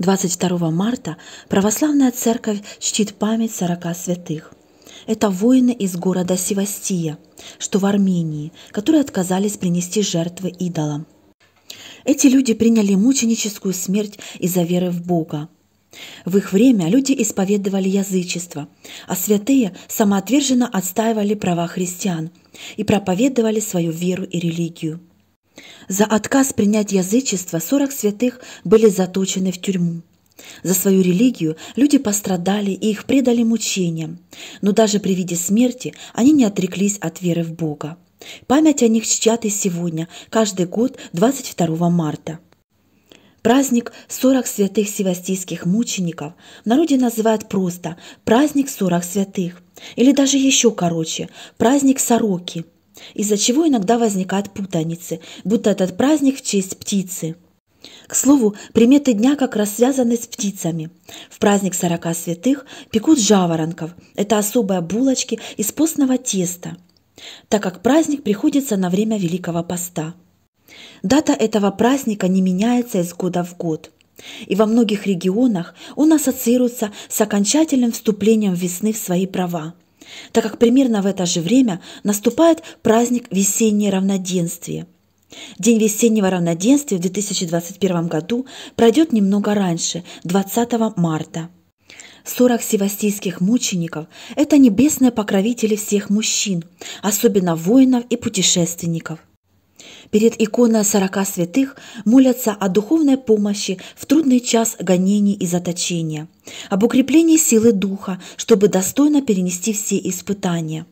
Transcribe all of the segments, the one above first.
22 марта православная церковь чтит память 40 святых. Это воины из города Севастия, что в Армении, которые отказались принести жертвы идолам. Эти люди приняли мученическую смерть из-за веры в Бога. В их время люди исповедовали язычество, а святые самоотверженно отстаивали права христиан и проповедовали свою веру и религию – за отказ принять язычество 40 святых были заточены в тюрьму. За свою религию люди пострадали и их предали мучениям, но даже при виде смерти они не отреклись от веры в Бога. Память о них чтят и сегодня, каждый год 22 марта. Праздник 40 святых севастийских мучеников в народе называют просто «праздник 40 святых» или даже еще короче «праздник сороки», из-за чего иногда возникают путаницы, будто этот праздник в честь птицы. К слову, приметы дня как раз связаны с птицами. В праздник сорока святых пекут жаворонков. Это особые булочки из постного теста, так как праздник приходится на время Великого Поста. Дата этого праздника не меняется из года в год. И во многих регионах он ассоциируется с окончательным вступлением весны в свои права – так как примерно в это же время наступает праздник весеннее равноденствие. День весеннего равноденствия в 2021 году пройдет немного раньше, 20 марта. 40 севастийских мучеников – это небесные покровители всех мужчин, особенно воинов и путешественников. Перед иконой сорока святых молятся о духовной помощи в трудный час гонений и заточения, об укреплении силы духа, чтобы достойно перенести все испытания.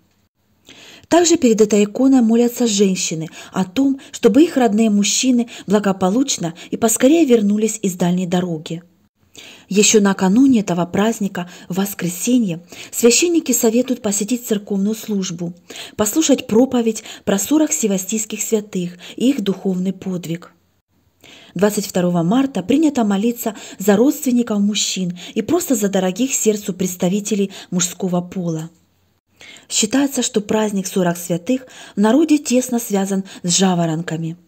Также перед этой иконой молятся женщины о том, чтобы их родные мужчины благополучно и поскорее вернулись из дальней дороги. Еще накануне этого праздника, в воскресенье, священники советуют посетить церковную службу, послушать проповедь про сорок севастийских святых и их духовный подвиг. 22 марта принято молиться за родственников мужчин и просто за дорогих сердцу представителей мужского пола. Считается, что праздник сорок святых в народе тесно связан с жаворонками –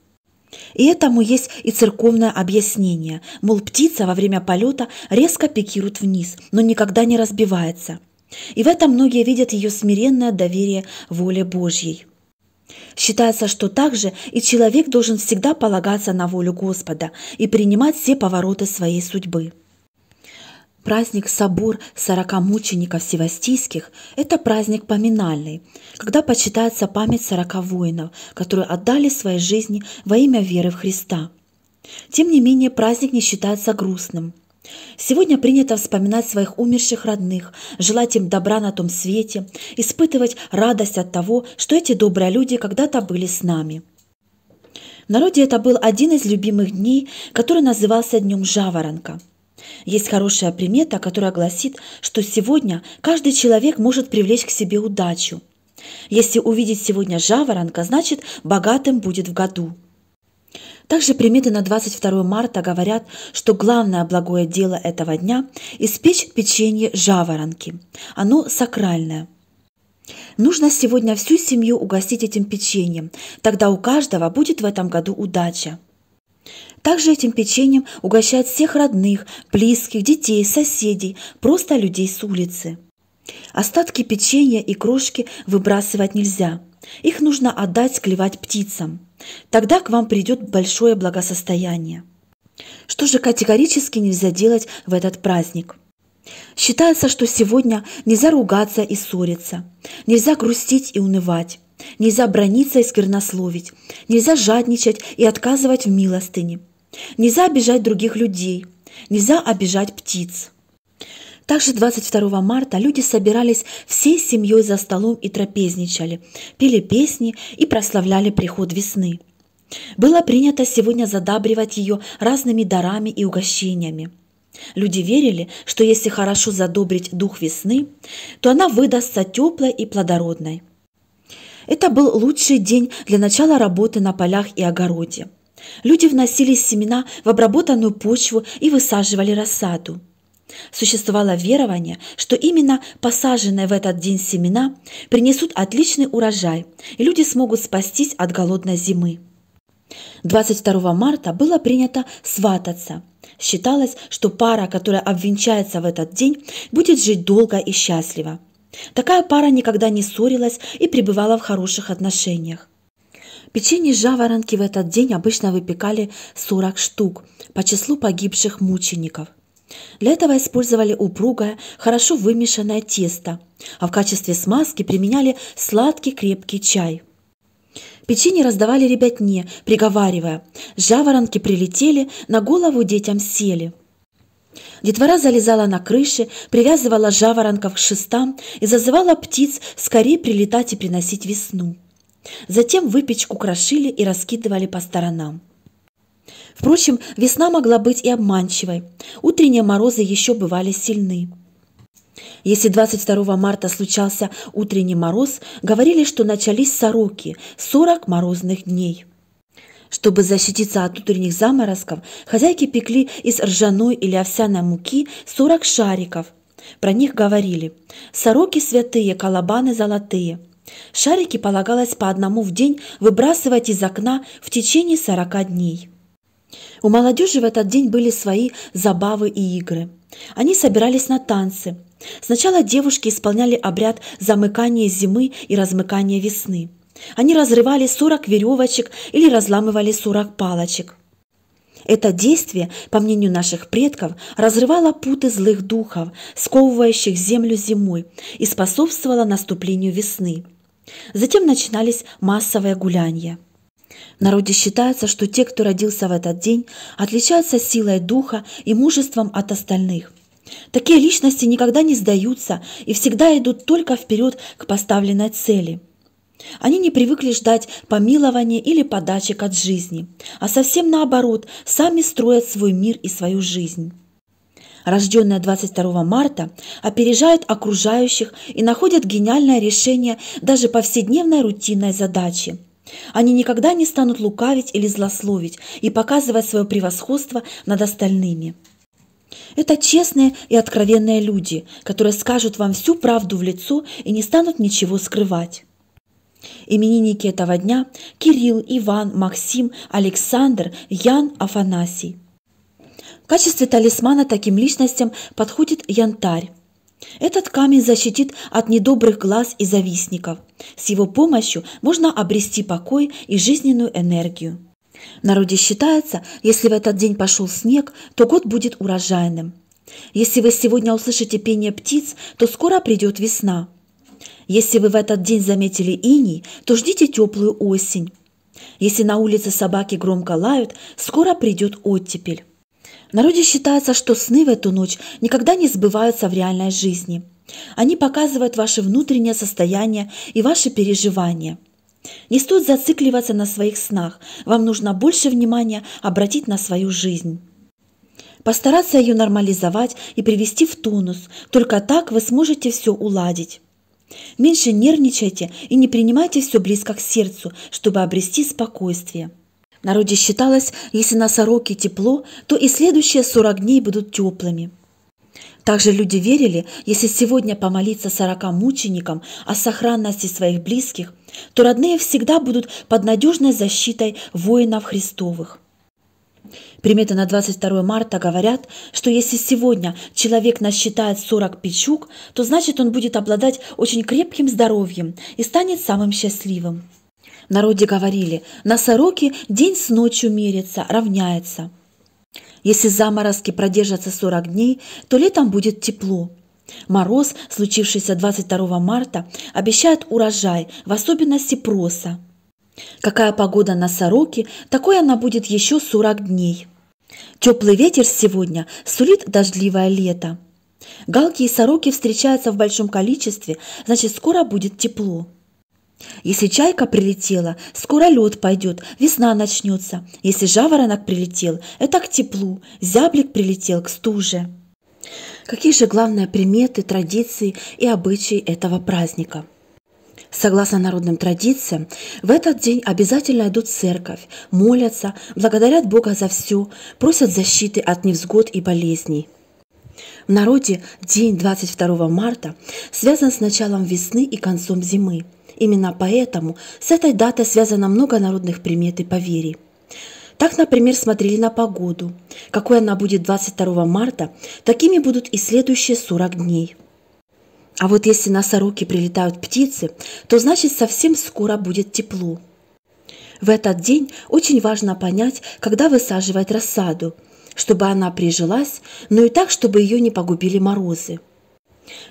и этому есть и церковное объяснение. Мол, птица во время полета резко пикирует вниз, но никогда не разбивается. И в этом многие видят ее смиренное доверие воле Божьей. Считается, что также и человек должен всегда полагаться на волю Господа и принимать все повороты своей судьбы праздник Собор сорока мучеников Севастийских – это праздник поминальный, когда почитается память сорока воинов, которые отдали свои жизни во имя веры в Христа. Тем не менее, праздник не считается грустным – Сегодня принято вспоминать своих умерших родных, желать им добра на том свете, испытывать радость от того, что эти добрые люди когда-то были с нами. В народе это был один из любимых дней, который назывался Днем Жаворонка – есть хорошая примета, которая гласит, что сегодня каждый человек может привлечь к себе удачу. Если увидеть сегодня жаворонка, значит богатым будет в году. Также приметы на 22 марта говорят, что главное благое дело этого дня – испечь печенье жаворонки. Оно сакральное. Нужно сегодня всю семью угостить этим печеньем, тогда у каждого будет в этом году удача. Также этим печеньем угощают всех родных, близких, детей, соседей, просто людей с улицы. Остатки печенья и крошки выбрасывать нельзя. Их нужно отдать клевать птицам. Тогда к вам придет большое благосостояние. Что же категорически нельзя делать в этот праздник? Считается, что сегодня нельзя ругаться и ссориться, нельзя грустить и унывать, Нельзя брониться и сквернословить. Нельзя жадничать и отказывать в милостыне. Нельзя обижать других людей. Нельзя обижать птиц. Также 22 марта люди собирались всей семьей за столом и трапезничали, пели песни и прославляли приход весны. Было принято сегодня задабривать ее разными дарами и угощениями. Люди верили, что если хорошо задобрить дух весны, то она выдастся теплой и плодородной – это был лучший день для начала работы на полях и огороде. Люди вносили семена в обработанную почву и высаживали рассаду. Существовало верование, что именно посаженные в этот день семена принесут отличный урожай, и люди смогут спастись от голодной зимы. 22 марта было принято свататься. Считалось, что пара, которая обвенчается в этот день, будет жить долго и счастливо – Такая пара никогда не ссорилась и пребывала в хороших отношениях. Печенье жаворонки в этот день обычно выпекали 40 штук по числу погибших мучеников. Для этого использовали упругое, хорошо вымешанное тесто, а в качестве смазки применяли сладкий крепкий чай. Печенье раздавали ребятне, приговаривая «Жаворонки прилетели, на голову детям сели». Детвора залезала на крыши, привязывала жаворонков к шестам и зазывала птиц скорее прилетать и приносить весну. Затем выпечку крошили и раскидывали по сторонам. Впрочем, весна могла быть и обманчивой. Утренние морозы еще бывали сильны. Если 22 марта случался утренний мороз, говорили, что начались сороки – 40 морозных дней – чтобы защититься от утренних заморозков, хозяйки пекли из ржаной или овсяной муки 40 шариков. Про них говорили «сороки святые, колобаны золотые». Шарики полагалось по одному в день выбрасывать из окна в течение 40 дней. У молодежи в этот день были свои забавы и игры. Они собирались на танцы. Сначала девушки исполняли обряд замыкания зимы и размыкания весны – они разрывали 40 веревочек или разламывали 40 палочек. Это действие, по мнению наших предков, разрывало путы злых духов, сковывающих землю зимой, и способствовало наступлению весны. Затем начинались массовые гуляния. В народе считается, что те, кто родился в этот день, отличаются силой духа и мужеством от остальных. Такие личности никогда не сдаются и всегда идут только вперед к поставленной цели – они не привыкли ждать помилования или подачек от жизни, а совсем наоборот, сами строят свой мир и свою жизнь. Рожденная 22 марта опережает окружающих и находит гениальное решение даже повседневной рутинной задачи. Они никогда не станут лукавить или злословить и показывать свое превосходство над остальными. Это честные и откровенные люди, которые скажут вам всю правду в лицо и не станут ничего скрывать. Именинники этого дня – Кирилл, Иван, Максим, Александр, Ян, Афанасий. В качестве талисмана таким личностям подходит янтарь. Этот камень защитит от недобрых глаз и завистников. С его помощью можно обрести покой и жизненную энергию. В народе считается, если в этот день пошел снег, то год будет урожайным. Если вы сегодня услышите пение птиц, то скоро придет весна – если вы в этот день заметили иней, то ждите теплую осень. Если на улице собаки громко лают, скоро придет оттепель. В народе считается, что сны в эту ночь никогда не сбываются в реальной жизни. Они показывают ваше внутреннее состояние и ваши переживания. Не стоит зацикливаться на своих снах, вам нужно больше внимания обратить на свою жизнь. Постараться ее нормализовать и привести в тонус, только так вы сможете все уладить. Меньше нервничайте и не принимайте все близко к сердцу, чтобы обрести спокойствие. В народе считалось, если на сороке тепло, то и следующие 40 дней будут теплыми. Также люди верили, если сегодня помолиться сорока мученикам о сохранности своих близких, то родные всегда будут под надежной защитой воинов Христовых – Приметы на 22 марта говорят, что если сегодня человек насчитает 40 пичук, то значит он будет обладать очень крепким здоровьем и станет самым счастливым. В народе говорили, на сороке день с ночью мерится, равняется. Если заморозки продержатся 40 дней, то летом будет тепло. Мороз, случившийся 22 марта, обещает урожай, в особенности проса – Какая погода на сороке, такой она будет еще 40 дней. Теплый ветер сегодня сулит дождливое лето. Галки и сороки встречаются в большом количестве, значит скоро будет тепло. Если чайка прилетела, скоро лед пойдет, весна начнется. Если жаворонок прилетел, это к теплу, зяблик прилетел к стуже. Какие же главные приметы, традиции и обычаи этого праздника – Согласно народным традициям, в этот день обязательно идут в церковь, молятся, благодарят Бога за все, просят защиты от невзгод и болезней. В народе день 22 марта связан с началом весны и концом зимы. Именно поэтому с этой датой связано много народных примет и поверий. Так, например, смотрели на погоду. Какой она будет 22 марта, такими будут и следующие 40 дней – а вот если на сороки прилетают птицы, то значит совсем скоро будет тепло. В этот день очень важно понять, когда высаживать рассаду, чтобы она прижилась, но и так, чтобы ее не погубили морозы.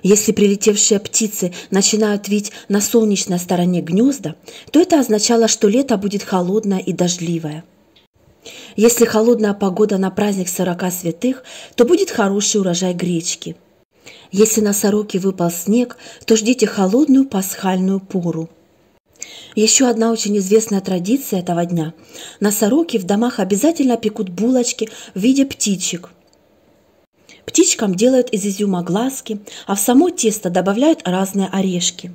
Если прилетевшие птицы начинают видеть на солнечной стороне гнезда, то это означало, что лето будет холодное и дождливое. Если холодная погода на праздник сорока святых, то будет хороший урожай гречки – если на сороке выпал снег, то ждите холодную пасхальную пору. Еще одна очень известная традиция этого дня. На сороке в домах обязательно пекут булочки в виде птичек. Птичкам делают из изюма глазки, а в само тесто добавляют разные орешки.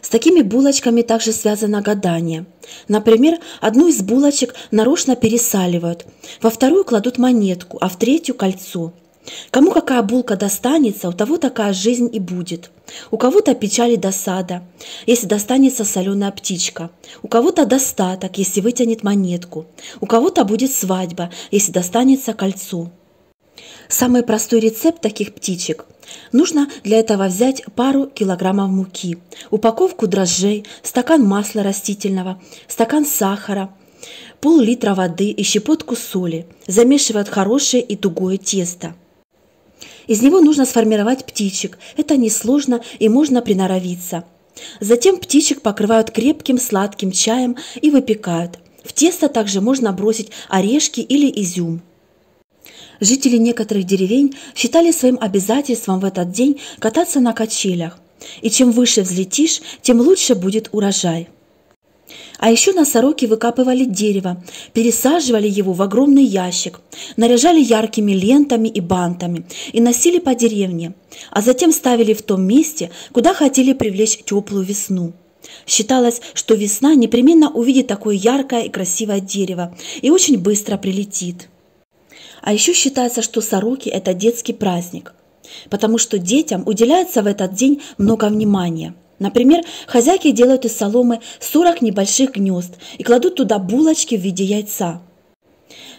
С такими булочками также связано гадание. Например, одну из булочек нарочно пересаливают, во вторую кладут монетку, а в третью – кольцо – Кому какая булка достанется, у того такая жизнь и будет. У кого-то печаль и досада, если достанется соленая птичка. У кого-то достаток, если вытянет монетку. У кого-то будет свадьба, если достанется кольцо. Самый простой рецепт таких птичек. Нужно для этого взять пару килограммов муки, упаковку дрожжей, стакан масла растительного, стакан сахара, пол-литра воды и щепотку соли. Замешивают хорошее и тугое тесто – из него нужно сформировать птичек. Это несложно и можно приноровиться. Затем птичек покрывают крепким сладким чаем и выпекают. В тесто также можно бросить орешки или изюм. Жители некоторых деревень считали своим обязательством в этот день кататься на качелях. И чем выше взлетишь, тем лучше будет урожай. А еще носороги выкапывали дерево, пересаживали его в огромный ящик, наряжали яркими лентами и бантами и носили по деревне, а затем ставили в том месте, куда хотели привлечь теплую весну. Считалось, что весна непременно увидит такое яркое и красивое дерево и очень быстро прилетит. А еще считается, что сороки – это детский праздник, потому что детям уделяется в этот день много внимания – Например, хозяйки делают из соломы 40 небольших гнезд и кладут туда булочки в виде яйца.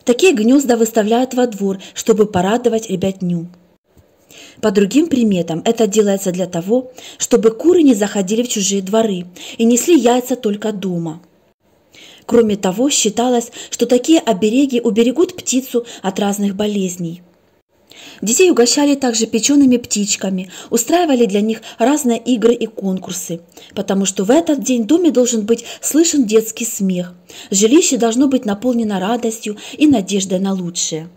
Такие гнезда выставляют во двор, чтобы порадовать ребятню. По другим приметам это делается для того, чтобы куры не заходили в чужие дворы и несли яйца только дома. Кроме того, считалось, что такие обереги уберегут птицу от разных болезней. Детей угощали также печеными птичками, устраивали для них разные игры и конкурсы, потому что в этот день в доме должен быть слышен детский смех. Жилище должно быть наполнено радостью и надеждой на лучшее.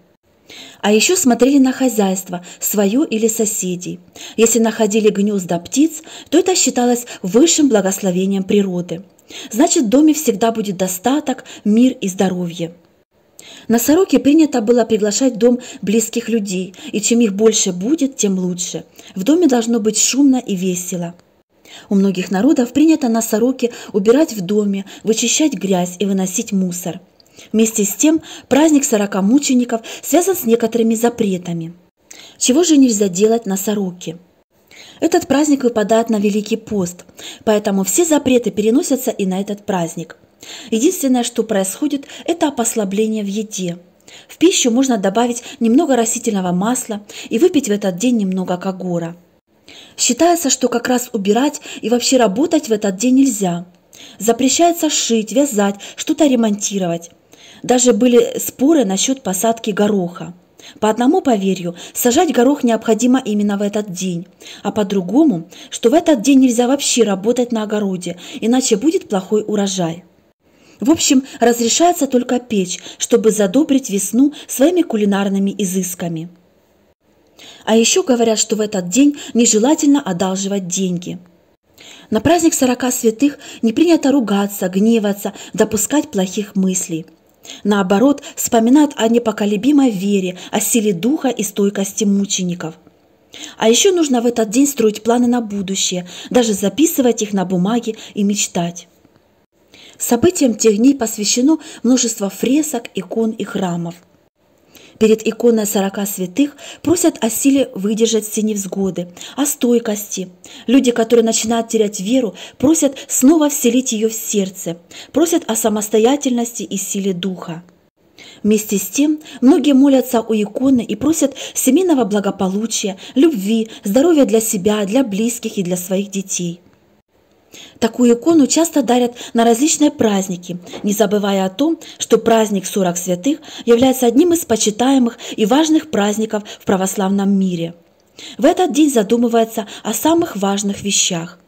А еще смотрели на хозяйство, свое или соседей. Если находили гнезда птиц, то это считалось высшим благословением природы. Значит, в доме всегда будет достаток, мир и здоровье. На Сороке принято было приглашать в дом близких людей, и чем их больше будет, тем лучше. В доме должно быть шумно и весело. У многих народов принято на сороке убирать в доме, вычищать грязь и выносить мусор. Вместе с тем праздник сорока мучеников связан с некоторыми запретами. Чего же нельзя делать на сороке? Этот праздник выпадает на Великий пост, поэтому все запреты переносятся и на этот праздник – Единственное, что происходит, это послабление в еде. В пищу можно добавить немного растительного масла и выпить в этот день немного кагора. Считается, что как раз убирать и вообще работать в этот день нельзя. Запрещается шить, вязать, что-то ремонтировать. Даже были споры насчет посадки гороха. По одному поверью, сажать горох необходимо именно в этот день, а по другому, что в этот день нельзя вообще работать на огороде, иначе будет плохой урожай. В общем, разрешается только печь, чтобы задобрить весну своими кулинарными изысками. А еще говорят, что в этот день нежелательно одалживать деньги. На праздник сорока святых не принято ругаться, гневаться, допускать плохих мыслей. Наоборот, вспоминают о непоколебимой вере, о силе духа и стойкости мучеников. А еще нужно в этот день строить планы на будущее, даже записывать их на бумаге и мечтать. Событиям тех дней посвящено множество фресок, икон и храмов. Перед иконой сорока святых просят о силе выдержать все невзгоды, о стойкости. Люди, которые начинают терять веру, просят снова вселить ее в сердце, просят о самостоятельности и силе духа. Вместе с тем, многие молятся у иконы и просят семейного благополучия, любви, здоровья для себя, для близких и для своих детей – Такую икону часто дарят на различные праздники, не забывая о том, что праздник 40 святых является одним из почитаемых и важных праздников в православном мире. В этот день задумывается о самых важных вещах –